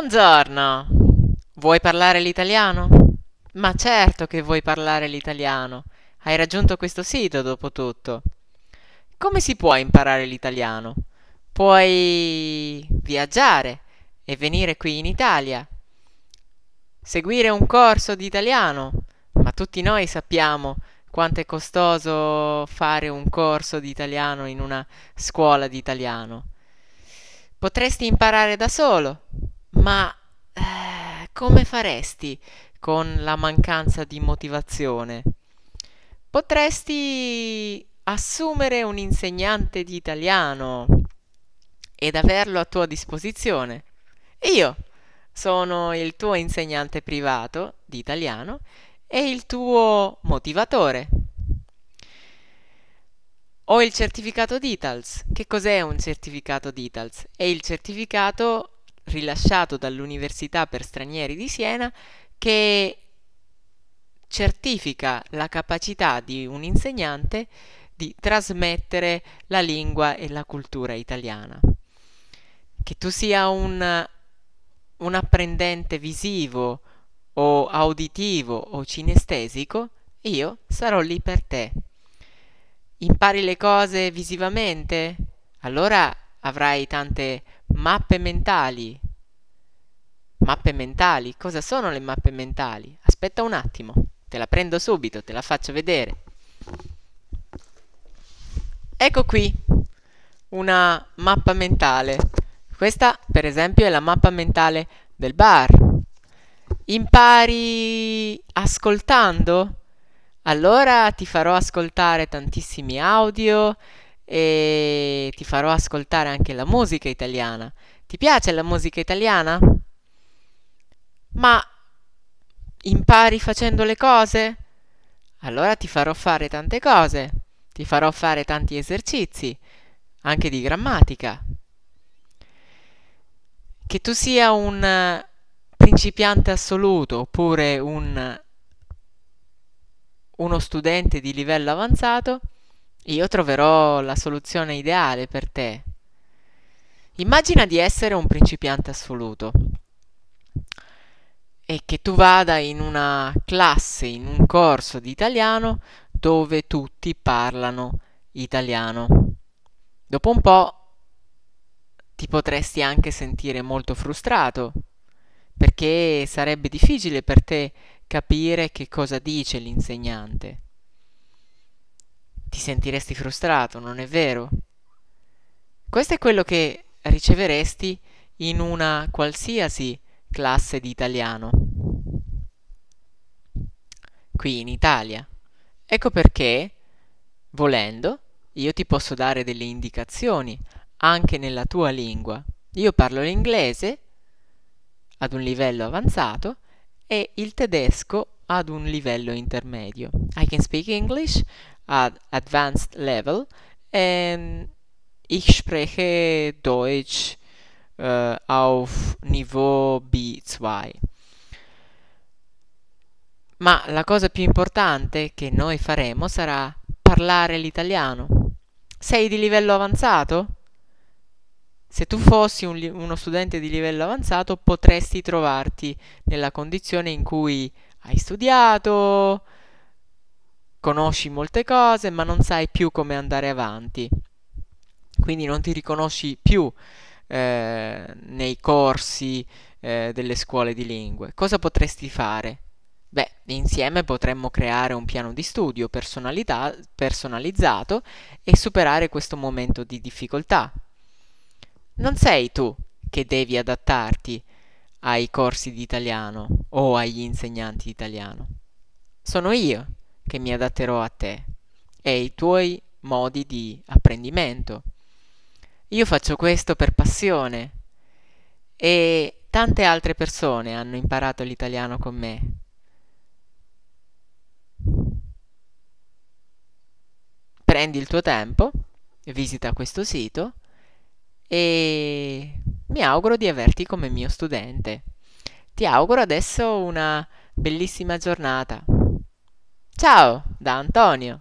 Buongiorno. Vuoi parlare l'italiano? Ma certo che vuoi parlare l'italiano. Hai raggiunto questo sito, dopo tutto. Come si può imparare l'italiano? Puoi viaggiare e venire qui in Italia. Seguire un corso di italiano. Ma tutti noi sappiamo quanto è costoso fare un corso di italiano in una scuola di italiano. Potresti imparare da solo ma eh, come faresti con la mancanza di motivazione? Potresti assumere un insegnante di italiano ed averlo a tua disposizione. Io sono il tuo insegnante privato di italiano e il tuo motivatore. Ho il certificato DITALS. Che cos'è un certificato DITALS? È il certificato rilasciato dall'Università per Stranieri di Siena che certifica la capacità di un insegnante di trasmettere la lingua e la cultura italiana. Che tu sia un, un apprendente visivo o auditivo o cinestesico, io sarò lì per te. Impari le cose visivamente? Allora avrai tante Mappe mentali. Mappe mentali? Cosa sono le mappe mentali? Aspetta un attimo, te la prendo subito, te la faccio vedere. Ecco qui una mappa mentale. Questa, per esempio, è la mappa mentale del bar. Impari ascoltando? Allora ti farò ascoltare tantissimi audio, e ti farò ascoltare anche la musica italiana. Ti piace la musica italiana? Ma impari facendo le cose? Allora ti farò fare tante cose, ti farò fare tanti esercizi, anche di grammatica. Che tu sia un principiante assoluto oppure un, uno studente di livello avanzato, io troverò la soluzione ideale per te. Immagina di essere un principiante assoluto e che tu vada in una classe, in un corso di italiano dove tutti parlano italiano. Dopo un po' ti potresti anche sentire molto frustrato perché sarebbe difficile per te capire che cosa dice l'insegnante ti sentiresti frustrato, non è vero? Questo è quello che riceveresti in una qualsiasi classe di italiano qui in Italia. Ecco perché, volendo, io ti posso dare delle indicazioni anche nella tua lingua. Io parlo l'inglese ad un livello avanzato e il tedesco ad un livello intermedio. I can speak English at advanced level and ich spreche Deutsch uh, auf Niveau B2. Ma la cosa più importante che noi faremo sarà parlare l'italiano. Sei di livello avanzato? Se tu fossi un, uno studente di livello avanzato potresti trovarti nella condizione in cui hai studiato, conosci molte cose, ma non sai più come andare avanti. Quindi non ti riconosci più eh, nei corsi eh, delle scuole di lingue. Cosa potresti fare? Beh, insieme potremmo creare un piano di studio personalizzato e superare questo momento di difficoltà. Non sei tu che devi adattarti, ai corsi di italiano o agli insegnanti di italiano. Sono io che mi adatterò a te e ai tuoi modi di apprendimento. Io faccio questo per passione e tante altre persone hanno imparato l'italiano con me. Prendi il tuo tempo, visita questo sito e mi auguro di averti come mio studente. Ti auguro adesso una bellissima giornata. Ciao, da Antonio.